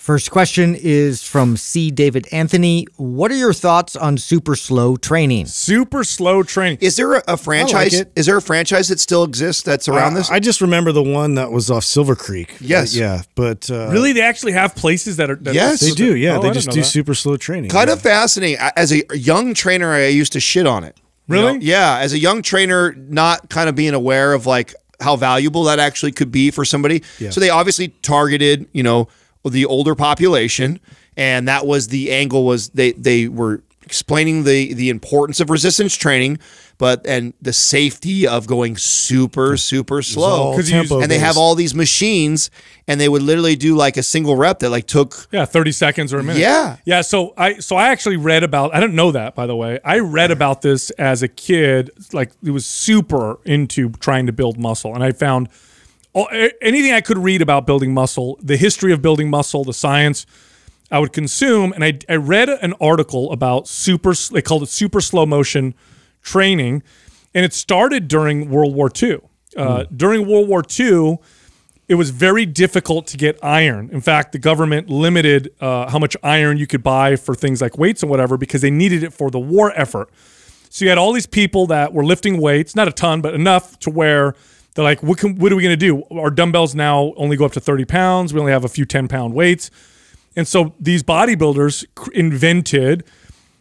First question is from C. David Anthony. What are your thoughts on super slow training? Super slow training. Is there a, a franchise? Like is there a franchise that still exists that's around uh, this? I just remember the one that was off Silver Creek. Yes. yeah, but uh, really, they actually have places that are. That yes, they do. Yeah, oh, they just do that. super slow training. Kind yeah. of fascinating. As a young trainer, I used to shit on it. Really? You know? Yeah. As a young trainer, not kind of being aware of like how valuable that actually could be for somebody. Yeah. So they obviously targeted, you know the older population, and that was the angle was they they were explaining the the importance of resistance training, but and the safety of going super super slow. and they have all these machines, and they would literally do like a single rep that like took yeah thirty seconds or a minute. Yeah, yeah. So I so I actually read about I didn't know that by the way. I read about this as a kid. Like it was super into trying to build muscle, and I found anything I could read about building muscle, the history of building muscle, the science, I would consume. And I, I read an article about super, they called it super slow motion training. And it started during World War II. Uh, mm. During World War II, it was very difficult to get iron. In fact, the government limited uh, how much iron you could buy for things like weights and whatever because they needed it for the war effort. So you had all these people that were lifting weights, not a ton, but enough to where they're like, what, can, what are we going to do? Our dumbbells now only go up to 30 pounds. We only have a few 10 pound weights. And so these bodybuilders invented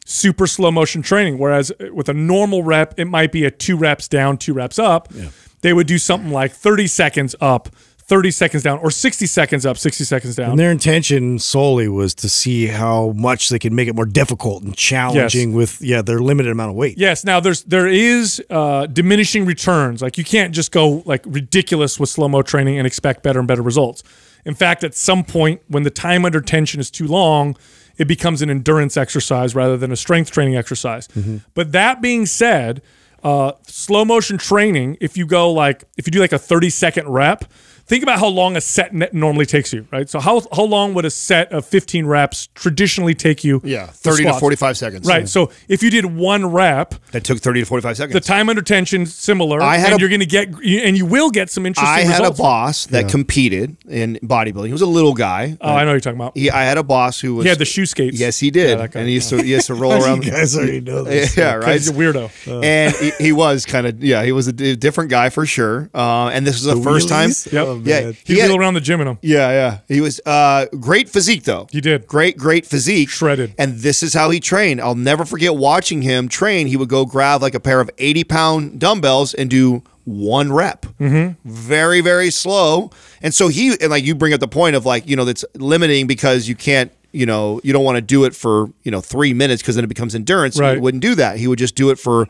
super slow motion training. Whereas with a normal rep, it might be a two reps down, two reps up. Yeah. They would do something like 30 seconds up, 30 seconds down or 60 seconds up, 60 seconds down. And their intention solely was to see how much they could make it more difficult and challenging yes. with yeah, their limited amount of weight. Yes, now there's there is uh, diminishing returns. Like you can't just go like ridiculous with slow-mo training and expect better and better results. In fact, at some point when the time under tension is too long, it becomes an endurance exercise rather than a strength training exercise. Mm -hmm. But that being said, uh, slow motion training, if you go like if you do like a 30 second rep, think about how long a set normally takes you, right? So how how long would a set of 15 reps traditionally take you? Yeah, 30 to, to 45 seconds. Right. Yeah. So if you did one rep, that took 30 to 45 seconds. The time under tension similar. I had and a, you're going to get and you will get some interesting. I had results. a boss that yeah. competed in bodybuilding. He was a little guy. Oh, I know you're talking about. Yeah, I had a boss who was. He had the shoe skates. Yes, he did. Yeah, and he used to he used to roll around. you guys already know this. Yeah, right. He's a weirdo. Uh. And he, he was kind of yeah. He was a different guy for sure. Uh, and this was the, the first wheelies? time. Yep. Um, yeah, he, he wheeled around the gym in him. Yeah, yeah. He was uh, great physique though. He did great, great physique. Shredded. And this is how he trained. I'll never forget watching him train. He would go grab like a pair of eighty pound dumbbells and do one representative mm -hmm. Very, very slow. And so he and like you bring up the point of like you know that's limiting because you can't you know you don't want to do it for you know three minutes because then it becomes endurance. Right. He wouldn't do that. He would just do it for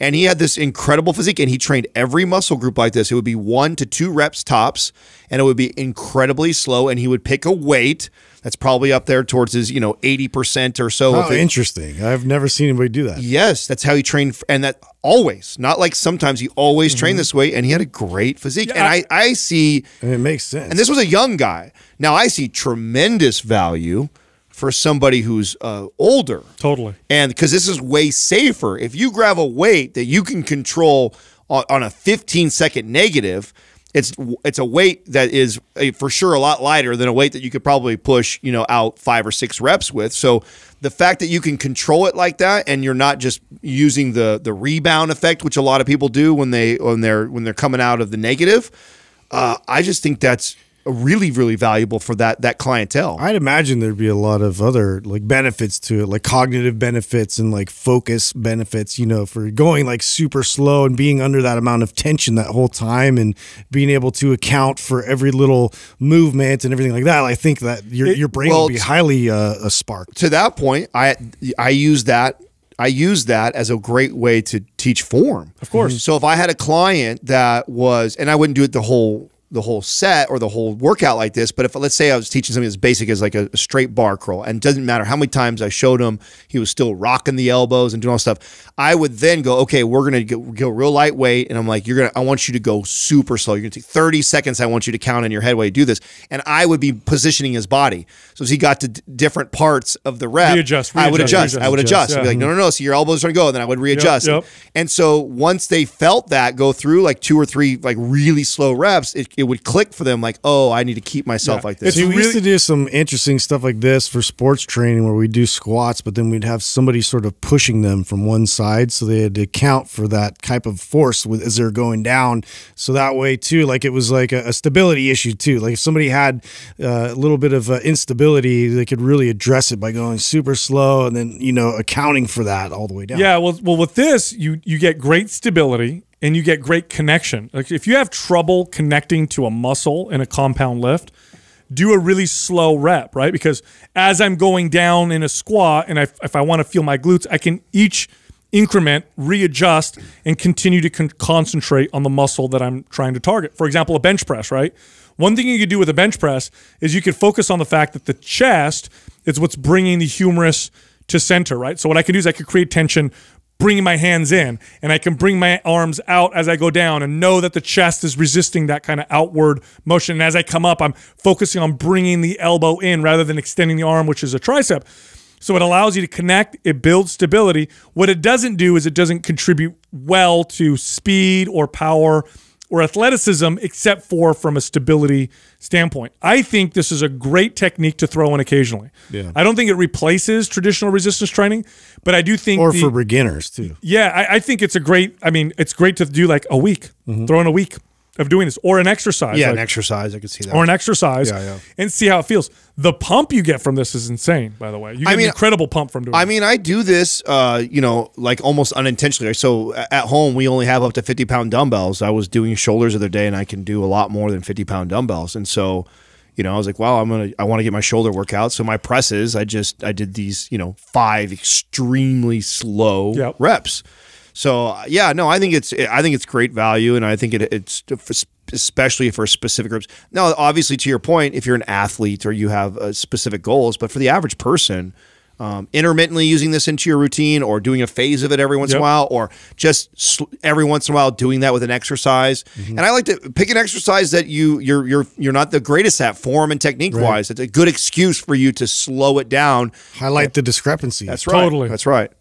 and he had this incredible physique and he trained every muscle group like this. It would be one to two reps tops and it would be incredibly slow. And he would pick a weight that's probably up there towards his, you know, 80% or so. Oh, interesting. I've never seen anybody do that. Yes. That's how he trained. And that always, not like sometimes he always mm -hmm. trained mm-hmm. this way. And he had a great physique. Yeah, and I, I see. And it makes sense. And this was a young guy. Now I see tremendous value for somebody who's uh, older. Totally. And because this is way safer. If you grab a weight that you can control on, on a 15 second negative, it's it's a weight that is a, uh, for sure a lot lighter than a weight that you could probably push you know out five or six reps with. So the fact that you can control it like that and you're not just using the the rebound effect, which a lot of people do when they when they're when they're coming out of the negative, uh, I just think that's really really valuable for that that clientele i'd imagine there'd be a lot of other like benefits to it like cognitive benefits and like focus benefits you know for going like super slow and being under that amount of tension that whole time and being able to account for every little movement and everything like that i think that your, your brain well, would be highly uh, a spark to that point i i use that I use that as a great way to teach form. Of course. So if I had a client that was, and I wouldn't do it the whole the whole set or the whole workout like this. But if let's say I was teaching something as basic as like a, a straight bar curl, and doesn't matter how many times I showed him, he was still rocking the elbows and doing all stuff. I would then go, okay, we're gonna go, real lightweight, and I'm like, you're gonna, I want you to go super slow. You're gonna take 30 seconds. I want you to count in your head while you do this, and I would be positioning his body. So as he got to different parts of the rep, readjust, readjust, I would adjust. Readjust, I would adjust. Yeah. Be like, no, no, no. So your elbows are gonna go, and then I would readjust. Yep, yep. And so once they felt that go through like two or three like really slow reps, it it would click for them like, oh, I need to keep myself yeah. like this. So we really used to do some interesting stuff like this for sports training where we do squats, but then we'd have somebody sort of pushing them from one side. So they had to account for that type of force with, as they're going down. So that way too, like it was like a, a stability issue too. Like if somebody had uh, a little bit of uh, instability, they could really address it by going super slow and then, you know, accounting for that all the way down. Yeah. Well, well with this, you, you get great stability and you get great connection. Like if you have trouble connecting to a muscle in a compound lift, do a really slow rep, right? Because as I'm going down in a squat and I, if I want to feel my glutes, I can each increment, readjust, and continue to con concentrate on the muscle that I'm trying to target. For example, a bench press, right? One thing you could do with a bench press is you could focus on the fact that the chest is what's bringing the humerus to center, right? So what I can do is I could create tension bringing my hands in and I can bring my arms out as I go down and know that the chest is resisting that kind of outward motion. And as I come up, I'm focusing on bringing the elbow in rather than extending the arm, which is a tricep. So it allows you to connect, it builds stability. What it doesn't do is it doesn't contribute well to speed or power or athleticism, except for from a stability standpoint. I think this is a great technique to throw in occasionally. Yeah. I don't think it replaces traditional resistance training, but I do think or the, for beginners too. Yeah, I, I, think it's a great. I mean, it's great to do like a week, mm -hmm. throw in a week, of doing this or an exercise. Yeah, like, an exercise. I could see that. Or an exercise. Yeah, yeah. And see how it feels. The pump you get from this is insane, by the way. You get I mean, incredible pump from doing I mean, I do this, uh, you know, like almost unintentionally. So at home, we only have up to 50 pound dumbbells. I was doing shoulders the other day and I can do a lot more than 50 pound dumbbells. And so, you know, I was like, wow, I'm going to, I want to get my shoulder workout. So my presses, I just, I did these, you know, five extremely slow yep. reps. So yeah, no, I think it's I think it's great value, and I think it, it's especially for specific groups. Now, obviously, to your point, if you're an athlete or you have uh, specific goals, but for the average person, um, intermittently using this into your routine or doing a phase of it every once yep. in a while or just every once in a while doing that with an exercise mm -hmm. and i like to pick an exercise that you you're you're you're not the greatest at form and technique right. wise it's a good excuse for you to slow it down highlight the discrepancy that's right totally that's right